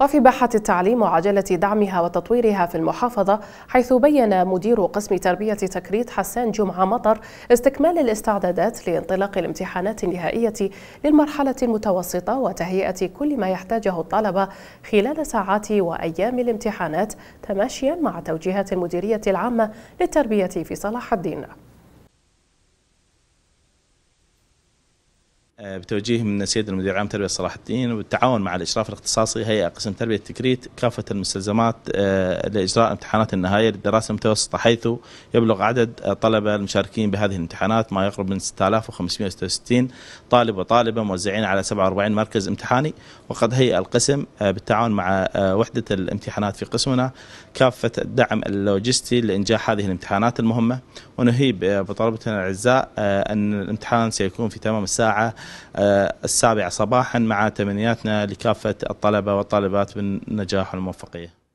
وفي باحة التعليم وعجلة دعمها وتطويرها في المحافظة حيث بين مدير قسم تربية تكريت حسان جمعة مطر استكمال الاستعدادات لانطلاق الامتحانات النهائية للمرحلة المتوسطة وتهيئة كل ما يحتاجه الطلبة خلال ساعات وأيام الامتحانات تماشيا مع توجيهات المديرية العامة للتربية في صلاح الدين آه، بتوجيه من السيد المدير العام تربيه صلاح الدين وبالتعاون مع الاشراف الاختصاصي هيئه قسم تربيه تكريت كافه المستلزمات آه، لاجراء امتحانات النهائيه للدراسه المتوسطه حيث يبلغ عدد الطلبه المشاركين بهذه الامتحانات ما يقرب من 6566 طالب وطالبه موزعين على 47 مركز امتحاني وقد هيئ القسم آه، بالتعاون مع وحده الامتحانات في قسمنا كافه الدعم اللوجستي لانجاح هذه الامتحانات المهمه ونهيب بطلبتنا الاعزاء ان الامتحان سيكون في تمام الساعه آه، السابعة صباحا مع تمنياتنا لكافة الطلبة والطالبات بالنجاح والموفقية